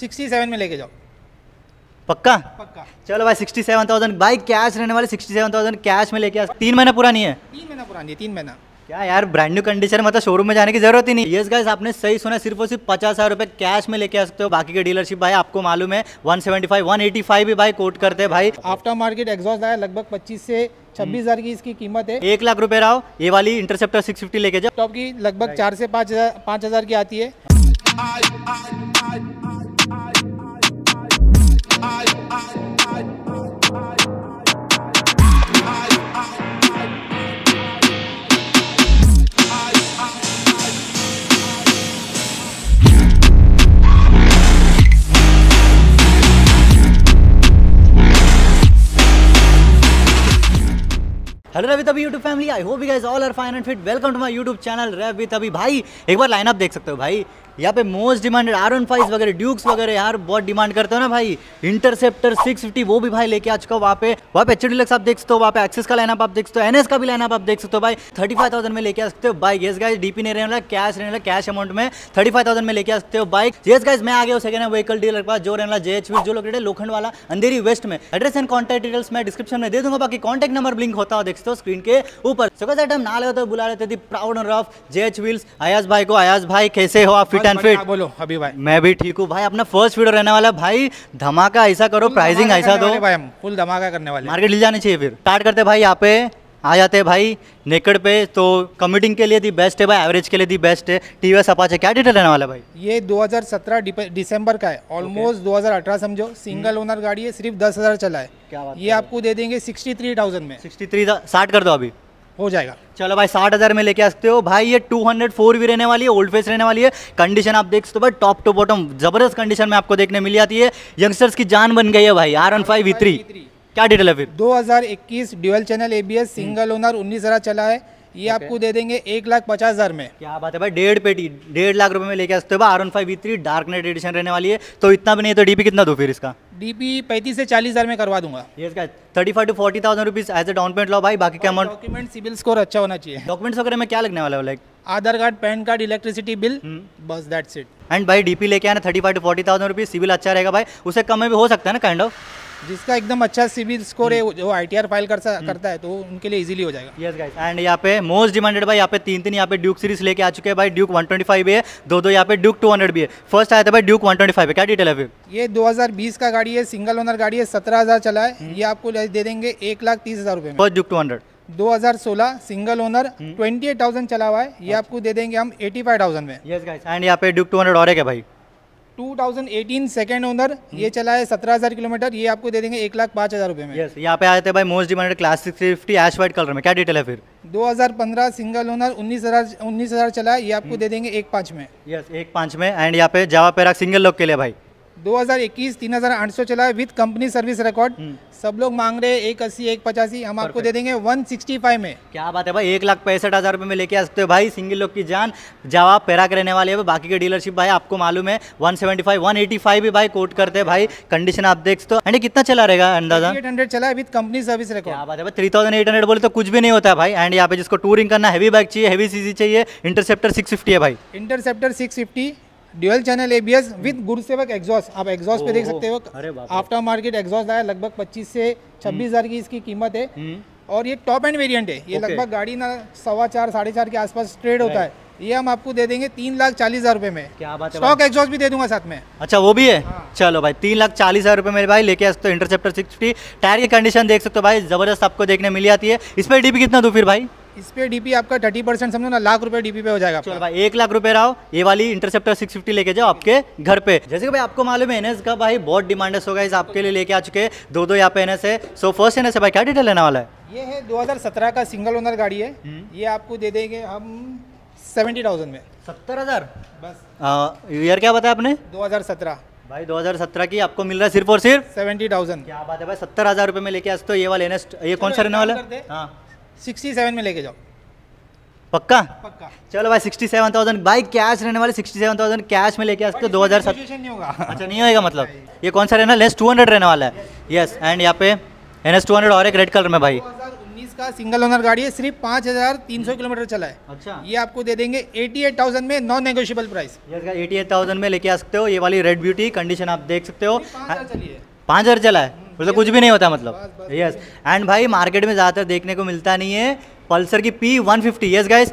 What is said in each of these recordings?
Sixty seven में लेके जाओ पक्का पक्का चलो भाई सिक्सटी सेवन थाउजेंड भाई कैश रहने वाले सिक्सटी सेवन थाउजेंड कैश में लेके तीन महीना पुरानी है तीन महीना पुरानी है तीन महीना क्या यार ब्रांड न्यू कंडीशन मतलब शोरूम में जाने की जरूरत ही नहीं यस गाइस आपने सही सुना सिर्फ और सिर्फ पचास हज़ार रुपये कैश में लेके आ सकते हो बाकी के डीलरशिप भाई आपको मालूम है one one seventy five eighty five भी भाई कोट करते हैं भाई आफ्टर मार्केट एग्जॉस्ट आया लगभग पच्चीस से छब्बीस हजार की इसकी कीमत है एक लाख रुपए रहा ये वाली इंटरसेप्टर सिक्स लेके जाओ टॉप की लगभग चार से पाँच हजार की आती है हेलो रवि तभी YouTube family I hope you guys all are fine and fit welcome to my YouTube channel Ravi तभी भाई एक बार लाइनअप देख सकते हो भाई यहाँ पे मोस्ट डिमांडेड आर फाइव वगैरह ड्यूक्स वगैरह यार बहुत डिमांड करते हो ना भाई इंटरसेप्टर 650 वो भी भाई लेके आ चुका वहाँ पे वहाँ पे एचडी डिलक्स आप देख सकते हो वहाँ पे एक्सेस का लाइनअप आप देख सकते हो एनएस का भी लाइनअप आप देख सकते हो भाई 35,000 में लेके आ सकते हो बाइक येस गाइज डीपी नहीं रहने वाला कैश रहने वाला कैश अमाउंट में थर्टी में लेके आ सकते हो बाइक येस गाइज मैं आ गया सेकंड है वहीकल डीलर पास जो रहने जे जेएच जो located Lokhandwala Andheri west में एड्रेस एंड कॉन्टैक्ट डिटेल्स मैं डिस्क्रिप्शन में दे दूंगा बाकी कॉन्टैक्ट नंबर लिंक होता है देख सकते हो स्क्रीन के ऊपर सो सेट हम नाले तो बुला रहे थे प्राउड और रफ जे व्हील्स आयाज भाई को आयाज भाई कैसे हो आप फिट एंड फिट बोलो अभी भाई मैं भी ठीक हूँ भाई अपना फर्स्ट वीडियो रहने वाला भाई धमाका ऐसा करो प्राइसिंग ऐसा दो भाई हम फुल धमाका करने वाले मार्केट ले जाने चाहिए फिर स्टार्ट करते भाई यहाँ पे आ जाते हैं भाई नेकड पे तो कम्यूटिंग के लिए दी बेस्ट है भाई एवरेज के लिए दी बेस्ट है टी वी एस क्या डिटेल रहने वाला भाई ये 2017 दिसंबर का है ऑलमोस्ट okay. 2018 समझो सिंगल हम्म। ओनर गाड़ी है सिर्फ दस हज़ार चला है क्या बात ये आपको दे देंगे 63,000 में 63 साठ कर दो अभी हो जाएगा चलो भाई साठ हज़ार में लेके आ सकते हो भाई ये टू हंड्रेड फोर भी रहने वाली है ओल्ड फेस रहने वाली है कंडीशन आप देख सकते हो भाई टॉप टू बॉटम जबरदस्त कंडीशन में आपको देखने मिल जाती है यंगस्टर्स की जान बन गई है भाई R one five V three क्या डिटेल है फिर 2021 dual channel ABS single owner उन्नीस हजार चला है ये okay. आपको दे देंगे एक लाख पचास हज़ार में क्या बात है भाई डेढ़ पेटी डेढ़ लाख रुपए में लेके आते R one five three dark knight edition रहने वाली है तो इतना भी नहीं तो डीपी कितना दो फिर इसका डीपी पैंतीस से चालीस हज़ार में करवा दूंगा ये इसका thirty five to forty thousand rupees as a down payment लो भाई बाकी अमाउंट डॉक्यूमेंट सिविल स्कोर अच्छा होना चाहिए डॉक्यूमेंट्स वगैरह में क्या लगने वाला है like Aadhaar card PAN card electricity hmm. Bill बस दैट्स इट एंड भाई डीपी लेके आना thirty five to forty thousand rupees CIBIL अच्छा रहेगा भाई उसे कम में भी हो सकता है ना काइंड ऑफ जिसका एकदम अच्छा सिविल स्कोर है हम्म। जो आईटीआर फाइल कर हम्म। करता है तो उनके लिए इजीली हो जाएगा यस गाइस एंड यहाँ पे मोस्ट डिमांडेड भाई यहाँ पे तीन तीन यहाँ पे ड्यूक सीरीज लेके आ चुके हैं भाई ड्यूक 125 भी है दो दो यहाँ पे ड्यूक 200 भी है फर्स्ट आया था भाई ड्यूक 125 फाइव क्या डिटेल है फिर ये 2020 का गाड़ी है सिंगल ओनर गाड़ी है सत्रह चला है हम्म। ये आपको दे देंगे एक लाख तीस हजार रुपये first Duke two hundred single owner twenty चला हुआ है ये अच्छा। आपको दे देंगे हम 85,000 में यस गाइस एंड यहाँ पे ड्यूक 200 और है क्या भाई 2018 सेकंड ओनर ये चला है सत्रह हज़ार किलोमीटर ये आपको दे देंगे एक लाख पाँच हज़ार रुपये में यस yes, यहाँ पे आए थे भाई most demanded classic fifty ash white colour में क्या डिटेल है फिर 2015 सिंगल ओनर उन्नीस हज़ार उन्नीस हज़ार चला है ये आपको hmm. दे देंगे एक पाँच में यस yes, एक पाँच में एंड यहाँ पे जावा पेरा सिंगल लोग के लिए भाई दो 3800 चला है विद कंपनी सर्विस रिकॉर्ड सब लोग मांग रहे हैं एक अस्सी एक पचासी हम आपको दे देंगे 165 में क्या बात है भाई एक लाख पैंसठ हज़ार रुपये में लेके आ सकते हो भाई सिंगल लोग की जान जवाब पैरा रहने वाले हैं बाकी के डीलरशिप भाई आपको मालूम है 175 185 भी भाई कोट करते हैं भाई कंडीशन आप देख सकते हो एंड कितना चला रहेगा अंदाजा एट हंड्रेड चला है with company service record three thousand eight hundred बोले तो कुछ भी नहीं होता भाई एंड यहाँ पे जिसको टूरिंग करना हैवी बाइक चाहिए हैवी सीजी चाहिए इंटरसेप्टर सिक्स है भाई Interceptor six dual channel ABS with Gurusevak exhaust आप एग्जॉस्ट पे देख सकते हो आफ्टर मार्केट एग्जॉस्ट आया लगभग 25 से छब्बीस हज़ार की हम्म। इसकी कीमत है हम्म। और ये टॉप एंड वेरिएंट है ये लगभग गाड़ी ना सवा चार साढ़े चार के आसपास ट्रेड होता है ये हम आपको दे देंगे तीन लाख चालीस हजार रुपए में क्या बात है स्टॉक एग्जॉस्ट भी दे दूंगा साथ में अच्छा वो भी है हाँ। चलो भाई तीन लाख चालीस हजार रुपए मेरे भाई लेके आ सकते हो इंटरसेप्टर सिक्सटी टायर की कंडीशन देख सकते हो भाई जबरदस्त आपको देखने मिल जाती है इस पर डीपी कितना दो फिर भाई इस पे डीपी आपका थर्टी परसेंट समझो ना लाख रुपए डीपी पे हो जाएगा चलो भाई एक लाख रुपए रहो ये वाली इंटरसेप्टर 650 लेके जाओ आपके घर पे जैसे कि भाई आपको मालूम है एनएस का भाई बहुत डिमांड होगा इस आपके लिए लेके आ चुके दो दो यहाँ पे एनएस है सो फर्स्ट एनएस है भाई क्या डिटेल लेने वाला है ये है दो का सिंगल ओनर गाड़ी है हम्म। ये आपको दे देंगे हम सेवेंटी में सत्तर बस ईयर क्या बताया आपने दो भाई 2017 की आपको मिल रहा है सिर्फ और सिर्फ सेवेंटी थाउजेंड क्या बात है भाई सत्तर हजार रुपए में लेके आज तो ये वाले एनएस ये कौन सा रहने वाला है हाँ सिक्सटी सेवन में लेके जाओ पक्का पक्का चलो भाई सिक्सटी सेवन थाउजेंड भाई कैश रहने वाले सिक्सटी सेवन थाउजेंड कैश में लेके आते हो दो हज़ार सात नहीं होगा अच्छा नहीं होएगा मतलब ये कौन सा रहना लेस टू हंड्रेड रहने वाला है यस एंड यहाँ पे एन एस टू हंड्रेड और एक रेड कलर में भाई उन्नीस का सिंगल ओनर गाड़ी है सिर्फ पाँच हज़ार तीन सौ किलोमीटर चला है अच्छा ये आपको दे देंगे एटी एट थाउजेंड में non negotiable price eighty eight thousand में लेके आ सकते हो ये वाली रेड ब्यूटी कंडीशन आप देख सकते हो पाँच हज़ार चला है उसे मतलब कुछ भी नहीं होता मतलब यस एंड भाई मार्केट में ज़्यादातर देखने को मिलता नहीं है पल्सर की P one fifty yes guys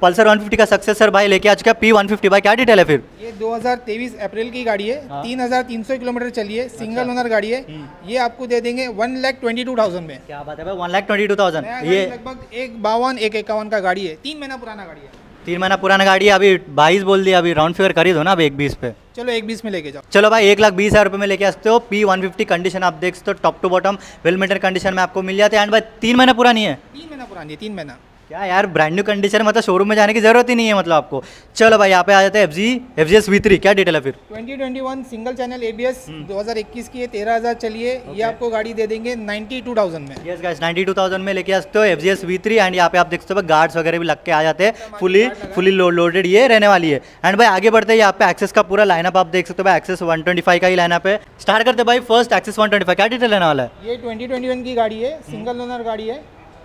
Pulsar one fifty का सक्सेसर भाई लेके आ चुका पी वन फिफ्टी भाई क्या डिटेल है फिर ये 2023 अप्रैल की गाड़ी है हाँ। तीन हजार तीन सौ किलोमीटर चली है सिंगल अच्छा। ओनर गाड़ी है हम्म। ये आपको दे देंगे one lakh twenty two thousand में क्या बात है भाई one lakh twenty two thousand ये लगभग एक बावन एक इक्यावन का गाड़ी है तीन महीना पुराना गाड़ी है तीन महीना पुराना गाड़ी है अभी बाईस बोल दिया अभी राउंड फिगर खरीदो ना अभी एक बीस पे चलो एक बीस में लेके जाओ चलो भाई एक लाख बीस हज़ार रुपये में लेके आते हो पी वन फिफ्टी कंडीशन आप देख सकते हो top to bottom well maintain condition में आपको मिल जाते हैं एंड भाई तीन महीना पुरानी है तीन महीना पुरानी है तीन महीना क्या यार ब्रांड न्यू कंडीशन मतलब शोरूम में जाने की जरूरत ही नहीं है मतलब आपको चलो भाई यहाँ पे आ जाते हैं F Z F Z S V three क्या डिटेल है फिर 2021 सिंगल चैनल एबीएस 2021 की है तेरह हज़ार चलिए okay. ये आपको गाड़ी दे देंगे 92,000 में यस गाइस 92,000 में लेके आते हो F Z S V three and यहाँ पे आप देख सकते हो गार्ड्स वगैरह भी लग के आ जाते हैं फुली फुली लोडेड ये रहने वाली है एंड भाई आगे बढ़ते यहाँ पे एक्सेस का पूरा लाइनअप आप देख सकते हो एक्सेस वन का ही लाइनअप है स्टार्ट करते भाई फर्स्ट एक्सेस वन क्या डिटेल रहने वाला है ये ट्वेंटी की गाड़ी है सिंगल हम्म। ओनर गाड़ी है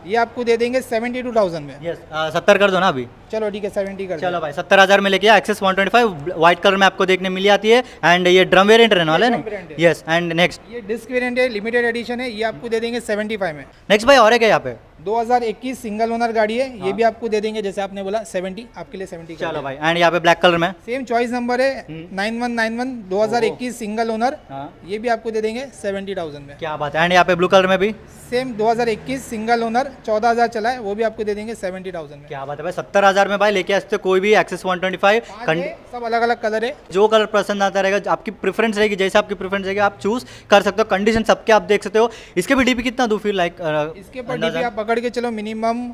ये आपको दे देंगे सेवेंटी टू थाउजेंड में यस सत्तर कर दो ना अभी चलो ठीक है सेवेंटी कर चलो भाई सत्तर हज़ार में लेके Access one twenty five white colour में आपको देखने मिली आती है एंड ये ड्रम वेरियंट रहने वाले यस एंड नेक्स्ट ये डिस्क वेरियंट है लिमिटेड एडिशन है ये आपको दे देंगे सेवेंटी फाइव में नेक्स्ट भाई और है क्या यहाँ पे 2021 सिंगल ओनर गाड़ी है हाँ। ये भी आपको दे देंगे जैसे आपने बोला 70 आपके लिए 70 चलो भाई एंड यहाँ पे ब्लैक कलर में सेम चॉइस नंबर है 9191 2021 सिंगल ओनर हाँ। ये भी आपको दे देंगे 70,000 में क्या बात है एंड यहाँ पे ब्लू कलर में भी सेम 2021 सिंगल ओनर 14,000 चला है वो भी आपको दे देंगे सेवेंटी में क्या बात है सत्तर हज़ार में भाई लेके आ सकते हो कोई भी एक्सेस वन ट्वेंटी फाइव सब अलग अलग कलर है जो कलर पसंद आता रहेगा आपकी प्रेफरेंस रहेगी जैसे आपकी प्रेफरेंस रहेगी आप चूज कर सकते हो कंडीशन सबके आप देख सकते हो इसके भी डीपी कितना दो फिर लाइक इसके पर डीपी आप पकड़ के चलो मिनिमम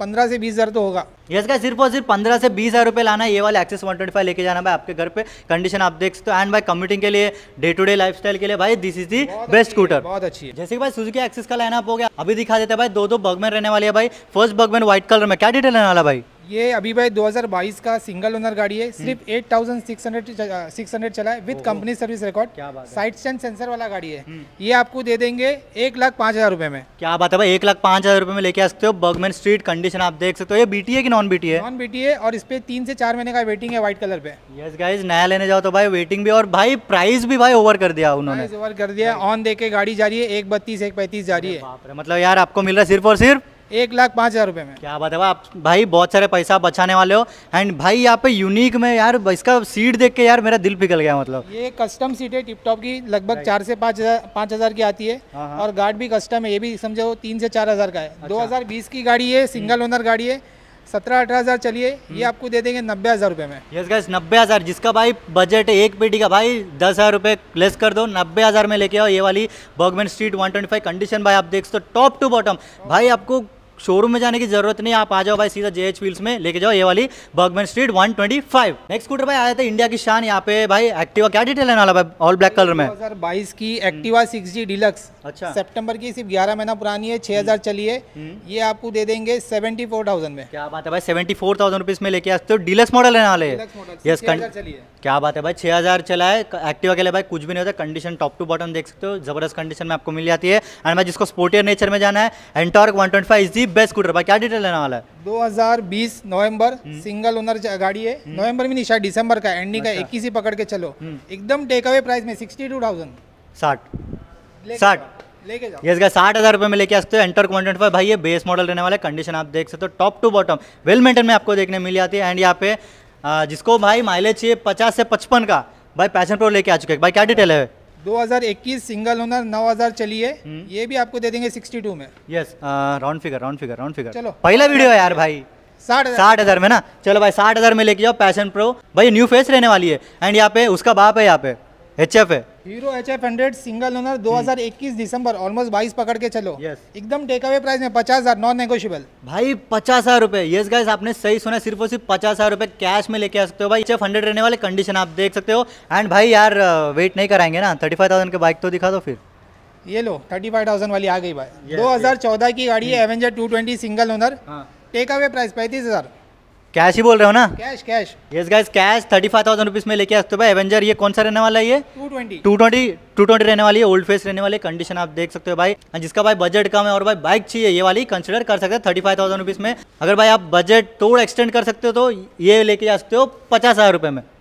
पंद्रह से बीस हज़ार तो होगा यस का सिर्फ और सिर्फ पंद्रह से बीस हज़ार रुपये लाना है ये वाले एक्सेस वन ट्वेंटी फाइव लेके जाना भाई आपके घर पे कंडीशन आप देख सकते हो एंड भाई कम्यूटिंग के लिए day to day lifestyle के लिए भाई this is the best scooter बहुत अच्छी है जैसे कि भाई सुजुकी एक्सेस का लाइनअप हो गया अभी दिखा देते हैं भाई दो दो बगमैन रहने वाली है भाई फर्स्ट बगमैन व्हाइट कलर में क्या डिटेल रहने वाला भाई ये अभी भाई 2022 का सिंगल ओनर गाड़ी है सिर्फ eight thousand six hundred six hundred चला है with company service record side stand sensor वाला गाड़ी है हम्म। ये आपको दे देंगे एक लाख पाँच हज़ार रुपये में क्या बात है भाई एक लाख पाँच हज़ार रुपये में लेके आ सकते हो बर्गमैन स्ट्रीट कंडीशन आप देख सकते हो ये बीटी है कि नॉन बीटी है नॉन बीटी है और इस पर तीन से चार महीने का वेटिंग है व्हाइट कलर पे यस गाइज नया लेने जाओ तो भाई वेटिंग भी और भाई प्राइस भी भाई ओवर कर दिया उन्होंने ओवर कर दिया ऑन दे के गाड़ी जा रही है एक बत्तीस एक पैंतीस जा रही है मतलब यार आपको मिल रहा है सिर्फ और सिर्फ एक लाख पाँच हज़ार रुपये में क्या बात है आप भाई बहुत सारे पैसा बचाने वाले हो एंड भाई यहाँ पे यूनिक में यार इसका सीट देख के यार मेरा दिल पिघल गया मतलब ये कस्टम सीट है टिप टॉप की लगभग चार से पाँच हज़ार पाँच हज़ार की आती है हाँ, हाँ। और गार्ड भी कस्टम है ये भी समझो तीन से चार हज़ार का है अच्छा। दो हज़ार बीस की गाड़ी है सिंगल ओनर गाड़ी है सत्रह अठारह हज़ार चलिए ये हम्म। आपको दे देंगे नब्बे हज़ार रुपये में यस गैस नब्बे हज़ार जिसका भाई बजट एक पेटी का भाई दस हज़ार रुपये लेस कर दो नब्बे हज़ार में लेके आओ ये वाली Burgman Street one twenty five condition भाई आप देख सकते हो टॉप टू बॉटम भाई आपको शोरूम में जाने की जरूरत नहीं आप आ जाओ भाई सीधा जेएच व्हील्स में लेके जाओ ये वाली बर्गमैन स्ट्रीट 125 नेक्स्ट स्कूटर भाई आया था इंडिया की शान यहाँ पे भाई एक्टिवा क्या डिटेल है भाई ऑल ब्लैक कलर में 2022 की एक्टिवा सिक्स जी डिलक्स अच्छा सेप्टेम्बर की सिर्फ ग्यारह महीना पुरानी है छह हम्म। चली है हम्म। ये आपको दे देंगे सेवेंटी में क्या बात है भाई सेवेंटी फोर थाउजेंड में लेके आते हो डिलक्स मॉडल है नाले यस क्या बात है भाई छह हजार चला है एक्टिवा के लिए भाई कुछ भी नहीं होता कंडीशन टॉप टू बॉटम देख सकते हो जबरदस्त कंडीशन में आपको मिल जाती है एंड भाई जिसको स्पोर्टियर नेचर में जाना है Ntorq one twenty five the best scooter भाई क्या डिटेल लेना वाला है 2020 नवंबर सिंगल हम्म। ओनर गाड़ी है हम्म। नवंबर में निशा दिसंबर का एंडिंग का अच्छा। एक ही पकड़ के चलो हम्म। एकदम टेक अवे प्राइस में सिक्सटी टू थाउजेंड साठ साठ लेके साठ हज़ार रुपए में लेके आ सकते हो एंटर क्वान्टेंट पर भाई ये बेस मॉडल रहने वाले कंडीशन आप देख सकते हो top to bottom well maintain में आपको देखने मिल जाती है एंड यहाँ पे जिसको भाई माइलेज चाहिए पचास से पचपन का भाई पैशन प्रो लेके आ चुके हैं भाई क्या डिटेल है 2021 सिंगल ओनर 9000 चली है ये भी आपको दे देंगे 62 में yes round figure round figure round figure चलो पहला वीडियो है यार भाई साठ साठ हजार में ना चलो भाई साठ हजार में लेके जाओ पैशन प्रो भाई न्यू फेस रहने वाली है एंड यहाँ पे उसका बाप है यहाँ पे एच एफ है Hero H F hundred single owner दो हज़ार इक्कीस दिसंबर ऑलमोस्ट बाईस पकड़ के चलो यस एकदम टेक अवे प्राइस में पचास हजार नॉन नेगोशियबल भाई पचास हजार रुपए यस गाइस आपने सही सुना सिर्फ और सिर्फ पचास हजार रुपए कैश में लेके आ सकते हो भाई एच एफ हंड्रेड रहने वाले कंडीशन आप देख सकते हो एंड भाई यार वेट uh, नहीं कराएंगे ना थर्टी फाइव थाउजेंड के बाइक तो दिखा दो फिर ये लो थर्टी फाइव थाउजेंड वाली आ गई भाई दो हजार चौदह की गाड़ी है Avenger two twenty single owner take away price पैंतीस हजार कैश ही बोल रहे हो ना cash cash yes cash thirty five thousand rupees में लेके आते सकते हो भाई एवेंजर ये कौन सा रहने वाला है ये two twenty two twenty two twenty रहने वाली है ओल्ड फेस रहने वाली कंडीशन आप देख सकते हो भाई जिसका भाई बजट कम है और भाई बाइक चाहिए ये वाली कंसिडर कर सकते हैं थर्टी फाइव थाउजेंड रुपीज में अगर भाई आप बजट थोड़ा एक्सटेंड कर सकते हो तो ये लेके जा सकते हो पचास हजार रुपए में